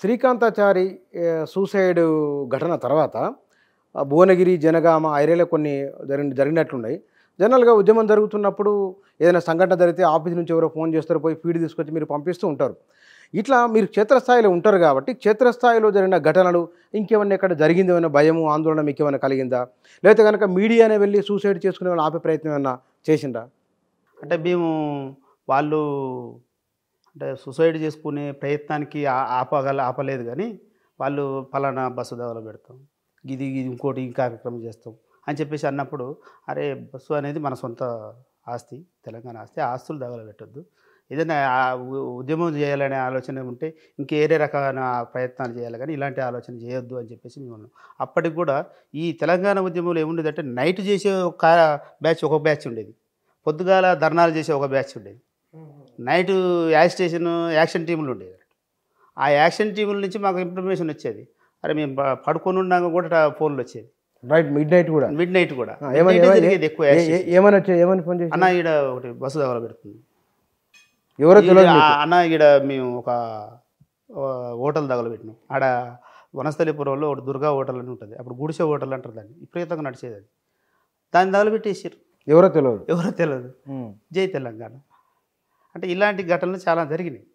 Srikanthachari suicide ఘటన తర్వాత భువనగిరి జనగామ ఐరేలో కొన్ని జరిగి జరిగినట్లున్నాయి జనరల్గా ఉద్యమం జరుగుతున్నప్పుడు ఏదైనా సంఘటన జరిగితే ఆఫీస్ నుంచి ఎవరో ఫోన్ చేస్తారు పోయి ఫీడ్ తీసుకొచ్చి మీరు పంపిస్తూ ఉంటారు ఇట్లా మీరు క్షేత్రస్థాయిలో ఉంటారు కాబట్టి క్షేత్రస్థాయిలో జరిగిన ఘటనలు ఇంకేమైనా ఇక్కడ జరిగింది ఏమైనా భయము ఆందోళన మీకు ఏమైనా కలిగిందా లేకపోతే కనుక మీడియానే వెళ్ళి సూసైడ్ చేసుకునే ఆపే ప్రయత్నం ఏమైనా చేసిందా అంటే మేము వాళ్ళు అంటే సుసైడ్ చేసుకునే ప్రయత్నానికి ఆపగల ఆపలేదు కానీ వాళ్ళు ఫలానా బస్సు దవల పెడతాం ఇది ఇది ఇంకోటి ఈ కార్యక్రమం చేస్తాం అని చెప్పేసి అన్నప్పుడు అరే బస్సు అనేది మన సొంత ఆస్తి తెలంగాణ ఆస్తి ఆస్తులు దగల పెట్టద్దు ఏదైనా ఉద్యమం చేయాలనే ఆలోచన ఉంటే ఇంకేరే రకమైన ప్రయత్నాలు చేయాలి కానీ ఇలాంటి ఆలోచన చేయొద్దు అని చెప్పేసి మేము అప్పటికి కూడా ఈ తెలంగాణ ఉద్యమంలో ఏముండేది అంటే నైట్ చేసే ఒక బ్యాచ్ ఒక బ్యాచ్ ఉండేది పొద్దుగాల ధర్నాలు చేసే ఒక బ్యాచ్ ఉండేది నైట్ యాక్స్ స్టేషన్ యాక్షన్ టీములు ఉండేది ఆ యాక్షన్ టీముల నుంచి మాకు ఇన్ఫర్మేషన్ వచ్చేది అరే మేము పడుకొని ఉన్నాక కూడా ఫోన్లు వచ్చేది రైట్ మిడ్ నైట్ కూడా మిడ్ నైట్ కూడా ఎక్కువ ఏమైనా ఏమైనా ఫోన్ చేసి అన్న ఈడ ఒకటి బస్సు దగ్గర పెడుతుంది ఎవరో తెలియదు అన్న ఈడ మేము ఒక హోటల్ దగ్గర పెట్టినాం ఆడ వనస్థలిపురంలో ఒకటి దుర్గా హోటల్ అని ఉంటుంది అప్పుడు గుడిసె హోటల్ అంటారు దాన్ని విపరీతంగా నడిచేది అది దాన్ని తగలబెట్టేసారు ఎవరో తెలియదు ఎవరో తెలియదు జై తెలంగాణ అంటే ఇలాంటి ఘటనలు చాలా జరిగినాయి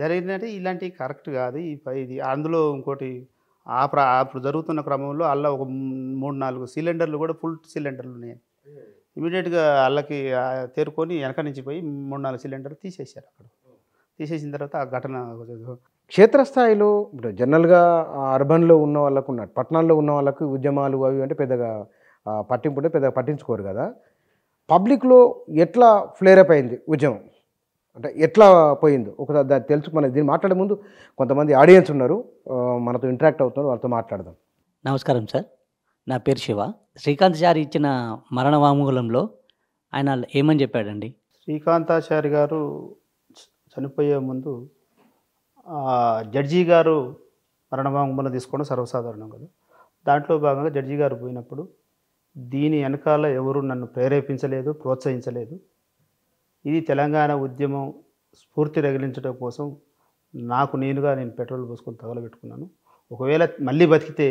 జరిగినట్టు ఇలాంటివి కరెక్ట్ కాదు ఇది అందులో ఇంకోటి ఆ ప్ర అప్పుడు జరుగుతున్న క్రమంలో అల్ల ఒక మూడు నాలుగు సిలిండర్లు కూడా ఫుల్ సిలిండర్లు ఉన్నాయి ఇమీడియట్గా అల్లకి తేరుకొని వెనక నుంచి పోయి మూడు నాలుగు సిలిండర్లు తీసేశారు అక్కడ తీసేసిన తర్వాత ఆ ఘటన క్షేత్రస్థాయిలో ఇప్పుడు జనరల్గా అర్బన్లో ఉన్న వాళ్ళకు ఉన్నారు పట్టణాల్లో ఉన్న వాళ్ళకు ఉద్యమాలు అవి అంటే పెద్దగా పట్టింపు పెద్దగా పట్టించుకోరు కదా పబ్లిక్లో ఎట్లా ఫ్లేరప్ అయింది ఉద్యమం అంటే ఎట్లా పోయిందో ఒక తెలుసు మన దీన్ని మాట్లాడే ముందు కొంతమంది ఆడియన్స్ ఉన్నారు మనతో ఇంటరాక్ట్ అవుతున్నారు వాళ్ళతో మాట్లాడదాం నమస్కారం సార్ నా పేరు శివ శ్రీకాంత్ శ్రీకాంతాచారి ఇచ్చిన మరణ వామూలంలో ఆయన ఏమని చెప్పాడండి శ్రీకాంతాచారి గారు చనిపోయే ముందు జడ్జి గారు మరణ తీసుకోవడం సర్వసాధారణం కదా దాంట్లో భాగంగా జడ్జి గారు పోయినప్పుడు దీని వెనకాల ఎవరు నన్ను ప్రేరేపించలేదు ప్రోత్సహించలేదు ఇది తెలంగాణ ఉద్యమం స్ఫూర్తి రగిలించడం కోసం నాకు నేనుగా నేను పెట్రోల్ పోసుకొని తగలబెట్టుకున్నాను ఒకవేళ మళ్ళీ బతికితే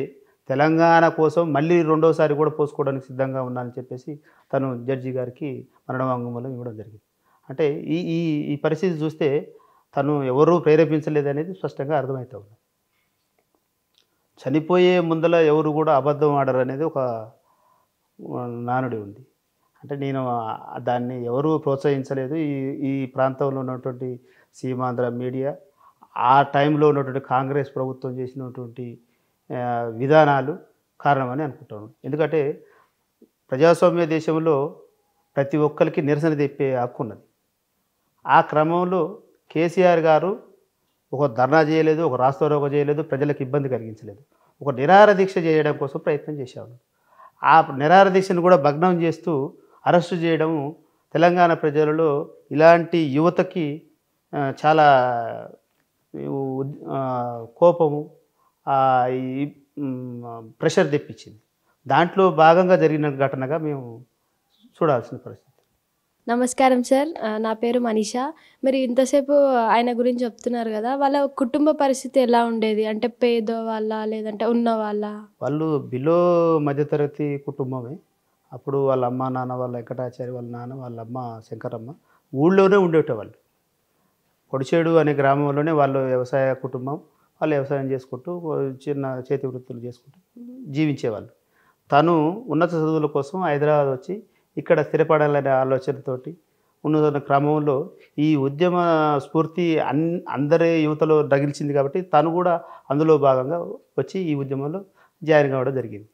తెలంగాణ కోసం మళ్ళీ రెండోసారి కూడా పోసుకోవడానికి సిద్ధంగా ఉన్నానని చెప్పేసి తను జడ్జి గారికి మరణవాంగంలో ఇవ్వడం జరిగింది అంటే ఈ ఈ ఈ పరిస్థితి చూస్తే తను ఎవరూ ప్రేరేపించలేదనేది స్పష్టంగా అర్థమవుతా ఉంది చనిపోయే ముందల ఎవరు కూడా అబద్ధం ఆడరు అనేది ఒక నానుడి ఉంది అంటే నేను దాన్ని ఎవరూ ప్రోత్సహించలేదు ఈ ఈ ప్రాంతంలో ఉన్నటువంటి సీమాంధ్ర మీడియా ఆ టైంలో ఉన్నటువంటి కాంగ్రెస్ ప్రభుత్వం చేసినటువంటి విధానాలు కారణమని అనుకుంటాను ఎందుకంటే ప్రజాస్వామ్య దేశంలో ప్రతి ఒక్కరికి నిరసన తెప్పే హక్కు ఉన్నది ఆ క్రమంలో కేసీఆర్ గారు ఒక ధర్నా చేయలేదు ఒక రాస్తారోగ చేయలేదు ప్రజలకు ఇబ్బంది కలిగించలేదు ఒక నిరహార దీక్ష చేయడం కోసం ప్రయత్నం చేసేవాళ్ళు ఆ నిరార దీక్షను కూడా భగ్నం చేస్తూ అరెస్టు చేయడము తెలంగాణ ప్రజలలో ఇలాంటి యువతకి చాలా కోపము ప్రెషర్ తెప్పించింది దాంట్లో భాగంగా జరిగిన ఘటనగా మేము చూడాల్సిన పరిస్థితి నమస్కారం సార్ నా పేరు మనీషా మరి ఇంతసేపు ఆయన గురించి చెప్తున్నారు కదా వాళ్ళ కుటుంబ పరిస్థితి ఎలా ఉండేది అంటే పేదో వాళ్ళ లేదంటే ఉన్న వాళ్ళ వాళ్ళు బిలో మధ్యతరగతి కుటుంబమే అప్పుడు వాళ్ళ అమ్మ నాన్న వాళ్ళ వెంకటాచారి వాళ్ళ నాన్న వాళ్ళ అమ్మ శంకరమ్మ ఊళ్ళోనే ఉండేటవాళ్ళు పొడిచేడు అనే గ్రామంలోనే వాళ్ళు వ్యవసాయ కుటుంబం వాళ్ళు వ్యవసాయం చేసుకుంటూ చిన్న చేతి వృత్తులు చేసుకుంటూ జీవించేవాళ్ళు తను ఉన్నత చదువుల కోసం హైదరాబాద్ వచ్చి ఇక్కడ స్థిరపడాలనే ఆలోచనతోటి ఉన్న క్రమంలో ఈ ఉద్యమ స్ఫూర్తి అన్ అందరి యువతలో రగిల్చింది కాబట్టి తను కూడా అందులో భాగంగా వచ్చి ఈ ఉద్యమంలో జాయిన్ కావడం జరిగింది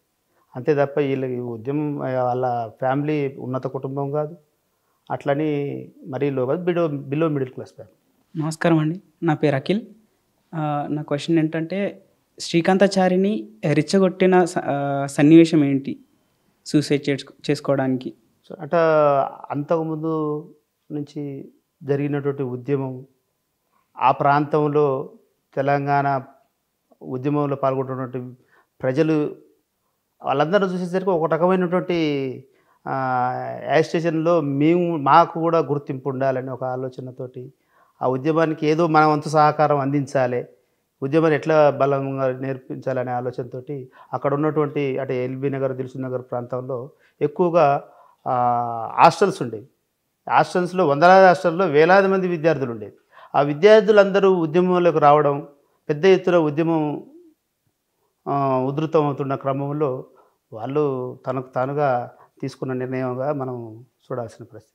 అంతే తప్ప వీళ్ళ ఉద్యమం వాళ్ళ ఫ్యామిలీ ఉన్నత కుటుంబం కాదు అట్లని మరీ లో కాదు below below middle class family నమస్కారం అండి నా పేరు అఖిల్ నా క్వశ్చన్ ఏంటంటే శ్రీకాంతాచారిని రెచ్చగొట్టిన సన్నివేశం ఏంటి సూసైడ్ చేసుకోవడానికి సో అట అంతకుముందు నుంచి జరిగినటువంటి ఉద్యమం ఆ ప్రాంతంలో తెలంగాణ ఉద్యమంలో పాల్గొంటున్నటువంటి ప్రజలు వాళ్ళందరూ చూసేసరికి ఒక రకమైనటువంటి యాజిటేషన్లో మేము మాకు కూడా గుర్తింపు ఉండాలని ఒక ఆలోచనతోటి ఆ ఉద్యమానికి ఏదో మన వంతు సహకారం అందించాలి ఉద్యమాన్ని ఎట్లా బలంగా నేర్పించాలనే ఆలోచనతో అక్కడ ఉన్నటువంటి అంటే ఎల్బీ నగర్ దిల్సు నగర్ ప్రాంతంలో ఎక్కువగా హాస్టల్స్ ఉండేవి హాస్టల్స్లో వందలాది హాస్టల్లో వేలాది మంది విద్యార్థులు ఉండేవి ఆ విద్యార్థులందరూ ఉద్యమంలోకి రావడం పెద్ద ఎత్తున ఉద్యమం ఉధృతమవుతున్న క్రమంలో వాళ్ళు తనకు తానుగా తీసుకున్న నిర్ణయంగా మనం చూడాల్సిన పరిస్థితి